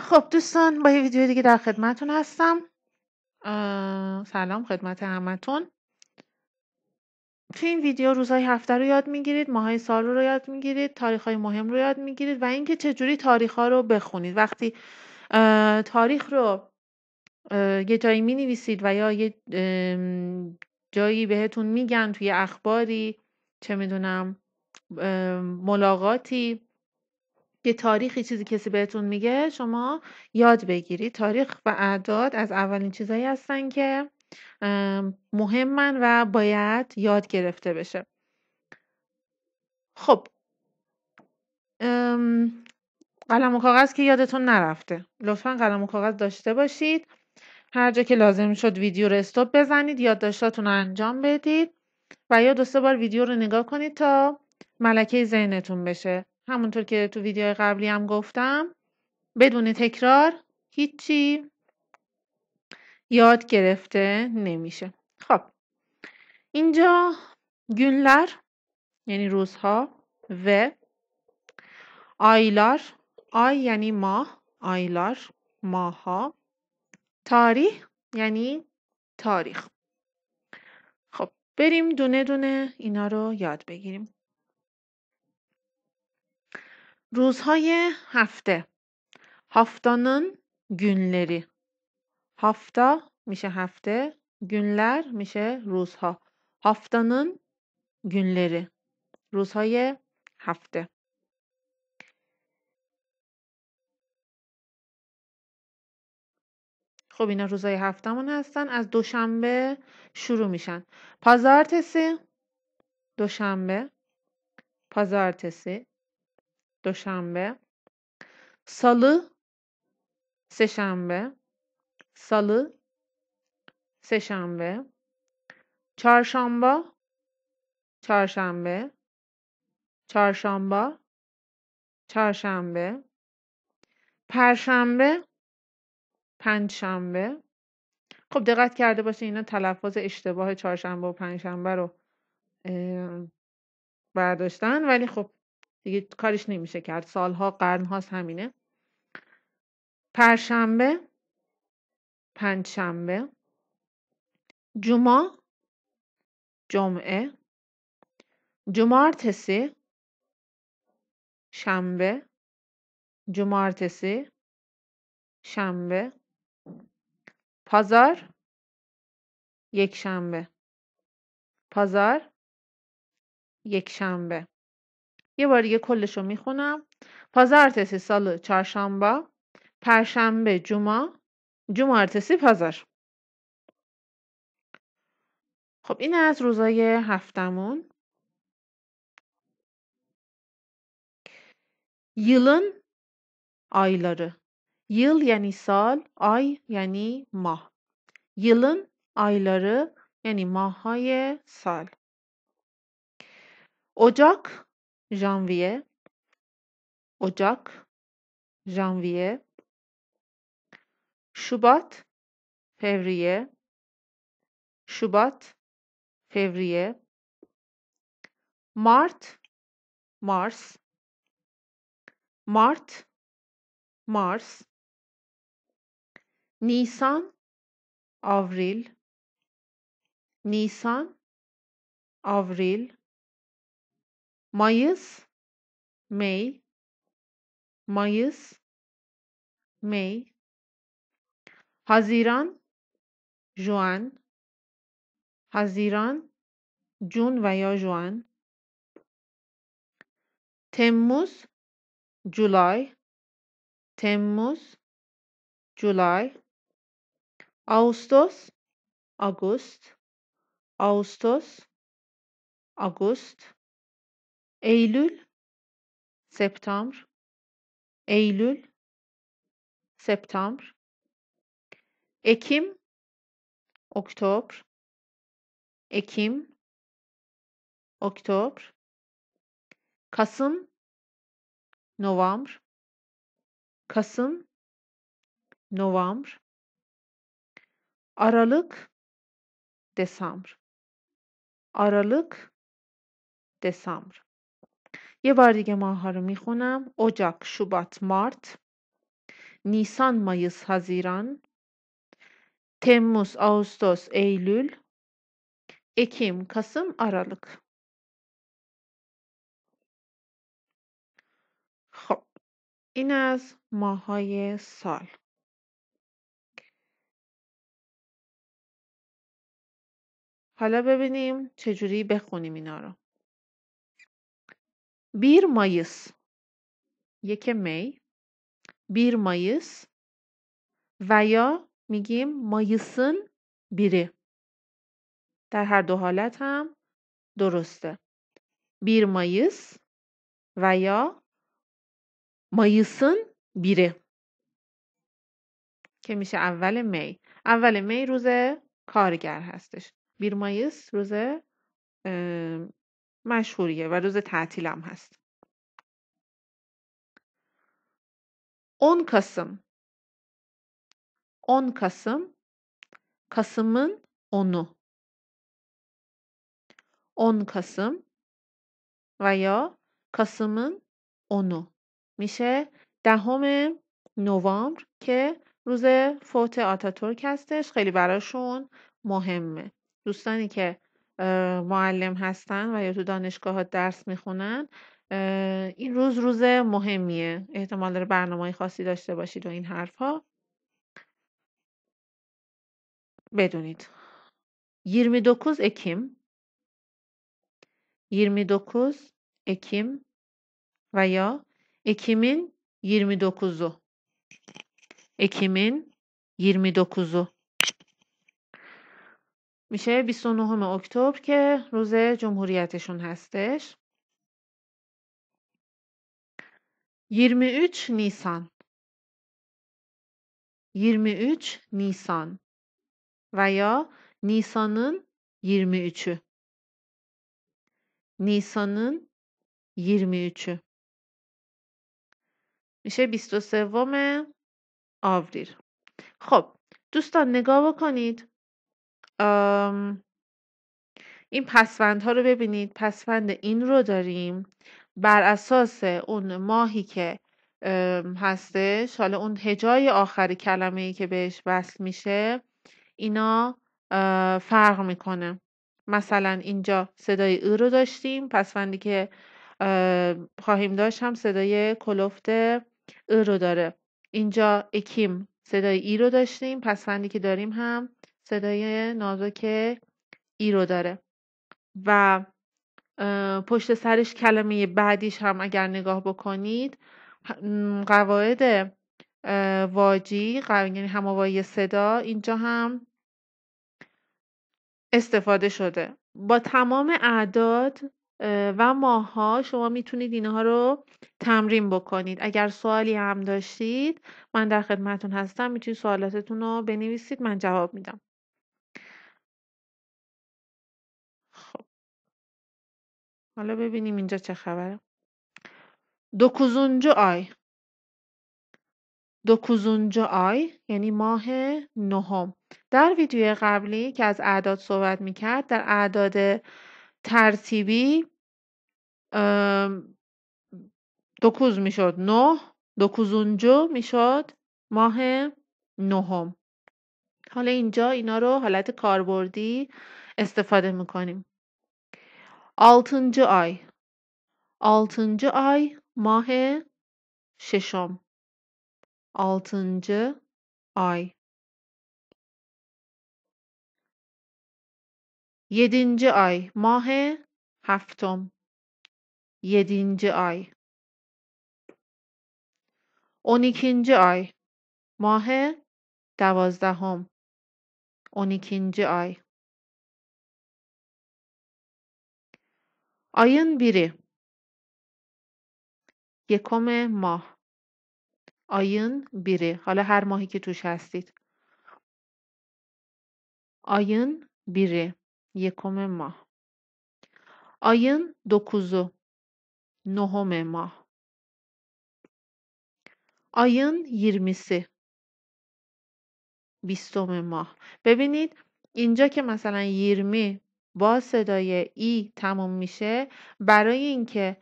خب دوستان با یه ویدیو دیگه در خدمتون هستم سلام خدمت همتون تو این ویدیو روزهای هفته رو یاد میگیرید ماهای سال رو یاد میگیرید تاریخ های مهم رو یاد میگیرید و اینکه چجوری تاریخ ها رو بخونید وقتی تاریخ رو یه جایی می نویسید و یا یه جایی بهتون میگن توی اخباری چه میدونم ملاقاتی یه تاریخی چیزی کسی بهتون میگه شما یاد بگیرید تاریخ و اعداد از اولین چیزهایی هستن که مهمن و باید یاد گرفته بشه خب قلم و کاغذ که یادتون نرفته لطفا قلم و کاغذ داشته باشید هر جا که لازم شد ویدیو رو استوب بزنید یادداشتاتون رو انجام بدید و یا دو سه بار ویدیو رو نگاه کنید تا ملکه ذهنتون بشه همونطور که تو ویدیو قبلی هم گفتم بدون تکرار هیچی یاد گرفته نمیشه خب اینجا گونلر یعنی روزها و آیلار آی یعنی ماه آیلار ماها تاریخ یعنی تاریخ خب بریم دونه دونه اینا رو یاد بگیریم روزهای هفته هفتانن گنلری هفته میشه هفته گنلر میشه روزها هفتانن گنلری روزهای هفته خب اینا روزهای هفتمون هستن از دوشنبه شروع میشن پازارتسی دوشنبه پازارتسی دوشنبه سال سه شنبه سال سه شنبه چهارشنبه چهارشنبه چهارشنبه چهارشنبه پرشنبه پنجشنبه خب دقت کرده باشه اینا تلفظ اشتباه چهارشنبه و پنجشنبه رو برداشتن ولی خب دیگه کارش نمیشه کرد سالها قرنهاست همینه پرشنبه پنجشنبه جمعه جمعه جمارتسی شنبه جمارتسی شنبه پازار یک شنبه پازار یک شنبه یه بار دیگه کلش رو میخونم پازارتسی سال چهارشنبه پرشنبه جمع، جمارتسی پازار خب این از روزای هفتمون یلن آیلاره یل یعنی سال آی یعنی ماه یلن آیلاره یعنی ماه های سال اجاق janvier, Ocak, janvier, Şubat, fevriye, Şubat, fevriye, Mart, Mars, Mart, Mars, Nisan, Avril, Nisan, Avril, Mayıs, May, Mayıs, May. Haziran, Juan, Haziran, Jun veya Juan. Temmuz, July, Temmuz, July. Ağustos, August, Ağustos, August. Eylül Septembre Eylül Septembre Ekim Oktober Ekim Oktober Kasım November Kasım November Aralık Desamber Aralık Desamber یه بار دیگه ماها رو میخونم اجاق شوبات مارت نیسان مایس هزیران تموز آوستوس ایلول اکیم کاسم، Aralık. خب این از های سال حالا ببینیم چجوری بخونیم اینا رو بیر مایس، یک می بیر مایس، و یا میگیم مایسن بیره در هر دو حالت هم درسته بیر مایس، و یا مایسن بیره که میشه اول می اول می روز کارگر هستش بیر مایس روز مشهوریه و روز تعطیلم هست اون قسم اون قسم کسمن اونو اون قسم و یا کسمن اونو میشه دهم نوامبر که روز فوت آتاتورک هستش خیلی براشون مهمه دوستانی که معلم هستن و یا تو دانشگاه ها درس میخونن این روز روز مهمیه احتمال داره برنامه خاصی داشته باشید و این حرف ها بدونید 29 اکیم 29 و یا Ekim'in 29'u Ekim'in 29 میشه 29 اکتبر که روز جمهوریتشون هستش 23 نیسان 23 نیسان و یا نیسانن 23 نیسانن 23 میشه 23 آوریل خب دوستان نگاه بکنید این پسفند ها رو ببینید پسفند این رو داریم بر اساس اون ماهی که هستش حالا اون هجای آخری کلمه ای که بهش وصل میشه اینا فرق میکنه مثلا اینجا صدای ای رو داشتیم پسفندی که خواهیم داشت هم صدای کلفت ای رو داره اینجا اکیم صدای ای رو داشتیم پسفندی که داریم هم صدای نازک ای رو داره و پشت سرش کلمه بعدیش هم اگر نگاه بکنید قواعد واجی یعنی هماوایی صدا اینجا هم استفاده شده با تمام اعداد و ماها شما میتونید اینها رو تمرین بکنید اگر سوالی هم داشتید من در خدمتون هستم میتونید سوالاتتون رو بنویسید من جواب میدم حالا ببینیم اینجا چه خبره دوکوزونجو آی دوکوزونجو آی یعنی ماه نهم در ویدیوی قبلی که از اعداد صحبت میکرد در اعداد ترتیبی دوکوز میشد نه دوکوزونجو میشد ماه نهم حالا اینجا اینا رو حالت کاربردی استفاده میکنیم altıncı ay altıncı ay ماه ششم altıncı آی یدینجه آی ماه هفتم یدینجه آی اونیکینچی آی ماه دوازدهم اونیکینچی آی آین بیری یکم ماه. آین بیری. حالا هر ماهی که توش هستید. آین بیری. یکم ماه. آین دکوزو. نهم ماه. آین یرمیسی. بیستم ماه. ببینید اینجا که مثلا یرمی با صدای ای تموم میشه برای اینکه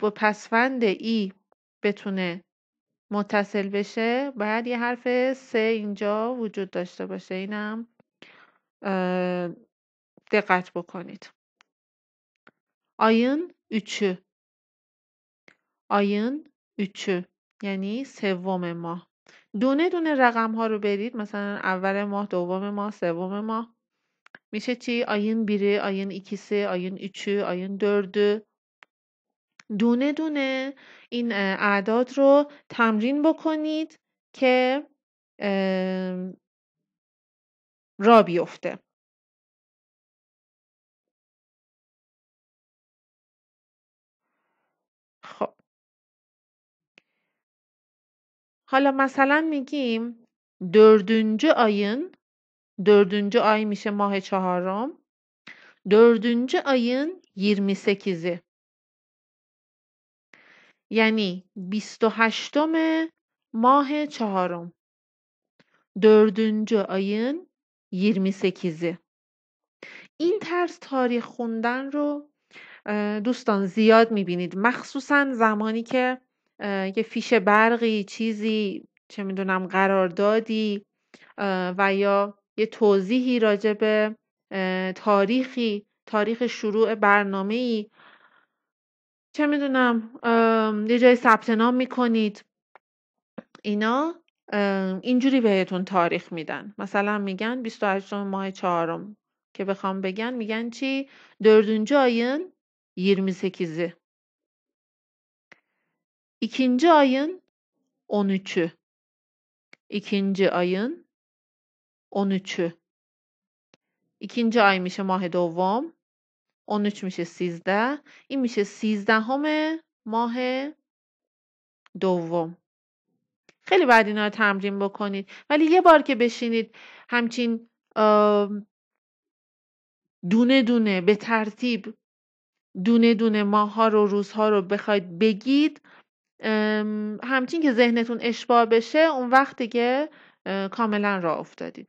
با پسفند ای بتونه متصل بشه باید یه حرف سه اینجا وجود داشته باشه اینم دقت بکنید آین üçü آین üçü یعنی سوم ماه دونه دونه رقم ها رو برید مثلا اول ماه دوم ماه سوم ماه چی ayın biri, آین ikisi, ayın üçü, ayın دördü دونه دونه این اعداد رو تمرین بکنید که را بیفته خب حالا مثلا میگیم dördüncü آین دودوننج آین میشه ماه چهارم دردونجه آین سکیزه یعنی بیست و هشتم ماه چهارم دودوننج آین سزه این ترس تاریخ خوندن رو دوستان زیاد میبینید مخصوصا زمانی که یه فیش برقی چیزی چه میدونم قراردادی و یا یه توضیحی راجع تاریخی تاریخ شروع برنامه ای چه میدونم یه جای ثبت نام میکنید اینا اینجوری بهتون تاریخ میدن مثلا میگن 28 ماه چهارم که بخوام بگن میگن چی دردونجا آین 28 ikinci آین 13 2 آین 13'ü. ikinci آی میشه ماه دوم 13 میشه سیزده این میشه 13 همه ماه دوم خیلی بعد اینا رو تمرین بکنید ولی یه بار که بشینید همچین دونه دونه به ترتیب دونه دونه ماه ها رو روز ها رو بخواید بگید همچین که ذهنتون اشباه بشه اون وقت دیگه کاملا را افتادید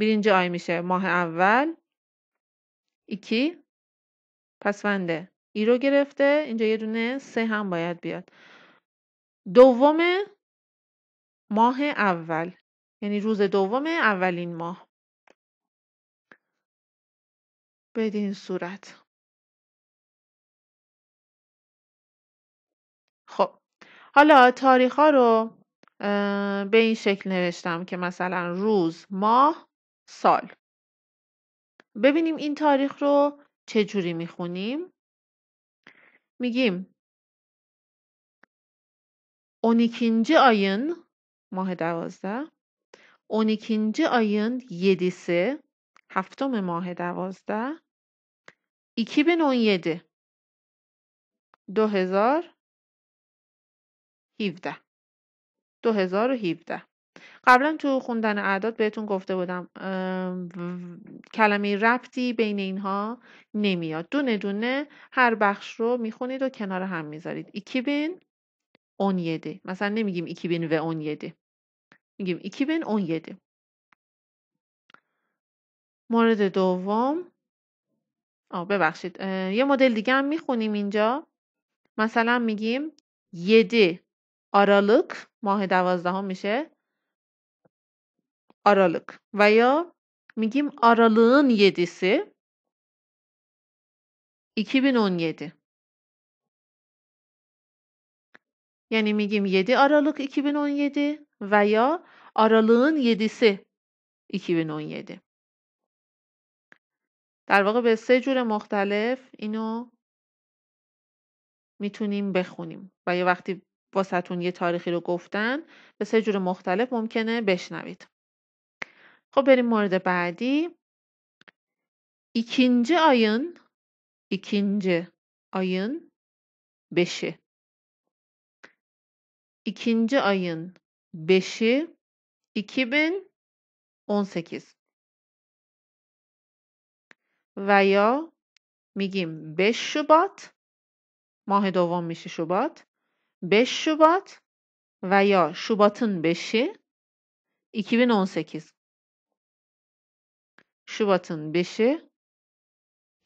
Birinci ay میشه ماه اول ایکی پسونده ای رو گرفته اینجا یه دونه سه هم باید بیاد دوم ماه اول یعنی روز دوم اولین ماه بدین صورت خب حالا تاریخ ها رو به این شکل نوشتم که مثلا روز ماه سال ببینیم این تاریخ رو چه جوری میخونیم میگیم 12 آین ماه دوازده اونیکینجی آیین سه هفتم ماه دوازده 2017 2017 2017 قبلا تو خوندن اعداد بهتون گفته بودم کلمه ربطی بین اینها نمیاد دونه دونه هر بخش رو میخونید و کنار هم میذارید ایکیبین اون مثلا نمیگیم ایکیبین و اون یده میگیم ایکیبین مورد دوم آه ببخشید یه مدل دیگه هم میخونیم اینجا مثلا میگیم یده آرالک ماه دوازدهم میشه aralık veya میگیم aralığın yedisi 2017 Yani میگیم 7 Aralık 2017 veya aralığın 7'si 2017 در واقع به سه جور مختلف اینو میتونیم بخونیم و یه وقتی واسهتون یه تاریخی رو گفتن به سه جور مختلف ممکنه بشنوید خب بریم مورد بعدی ikinci ayın ikinci ayın beşi ikinci ayın beşi 2018 و یا میگیم 5 شبات ماه دوم میشه شوبات 5 شبات و یا بشه 5'i 2018 Şubat'ın 5'i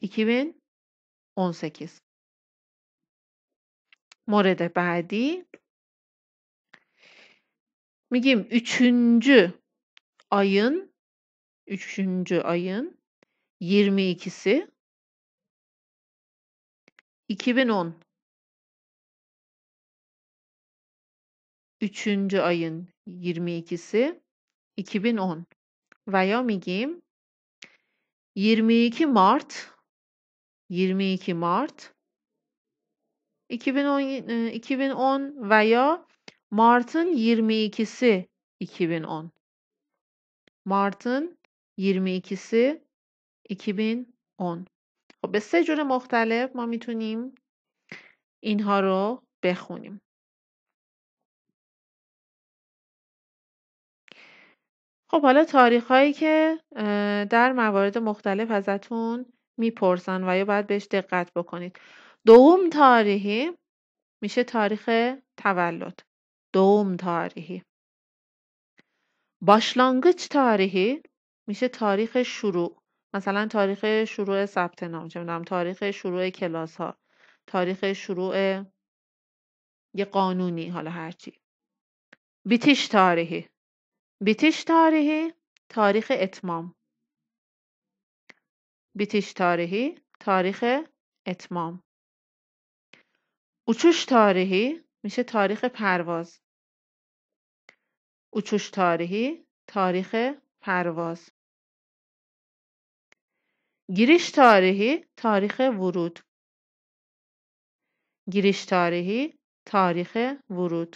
2018 مورد بعدی میگیم üçüncü ayın üçüncü ayın 22'si 2010 üçüncü ayın 22'si 2010 veya میگیم 22 مارت 22 Mart 2010 2010 e, veya 22 22'si 2010 Mart'ın 22'si 2010 خب به سه جور مختلف ما میتونیم اینها رو بخونیم خب حالا تاریخ هایی که در موارد مختلف ازتون میپرسن و یا باید بهش دقت بکنید دوم تاریخی میشه تاریخ تولد دوم تاریخی باشلانگچ تاریخی میشه تاریخ شروع مثلا تاریخ شروع ثبت نام چه تاریخ شروع کلاس ها تاریخ شروع یه قانونی حالا هرچی بیتیش تاریخی بیتیش tarihi تاریخ اتمام بیتیش tarihi تاریخ اتمام اوچوش tarihi میشه تاریخ پرواز اوچوش tarihi تاریخ پرواز گیریش tarihi تاریخ ورود گیریش tarihi تاریخ ورود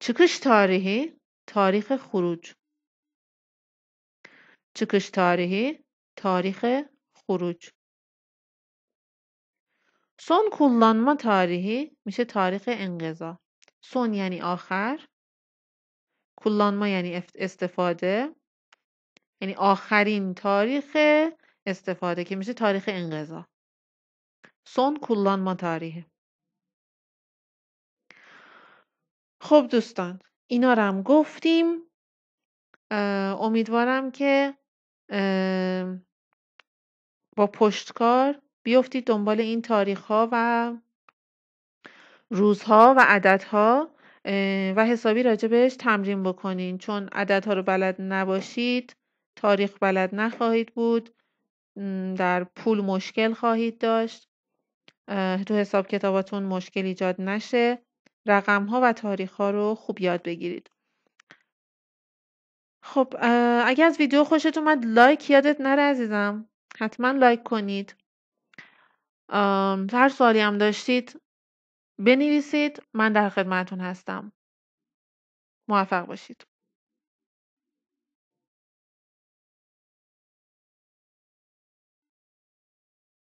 چکش تاریخی تاریخ خروج. چکش تاریخی تاریخ خروج سون کلانما تاریخی میشه تاریخ انقضا. سون یعنی آخر. کلانما یعنی استفاده. یعنی آخرین تاریخ استفاده که میشه تاریخ انقضا. سون کلانما تاریخی خب دوستان اینا رو هم گفتیم امیدوارم که با پشتکار بیفتید دنبال این تاریخ ها و روزها و عددها و حسابی راجبش تمرین بکنین چون عددها رو بلد نباشید تاریخ بلد نخواهید بود در پول مشکل خواهید داشت تو حساب کتاباتون مشکل ایجاد نشه ها و ها رو خوب یاد بگیرید خب اگر از ویدیو خوشت اومد لایک یادت نره عزیزم حتما لایک کنید هر سوالی هم داشتید بنویسید من در خدمتون هستم موفق باشید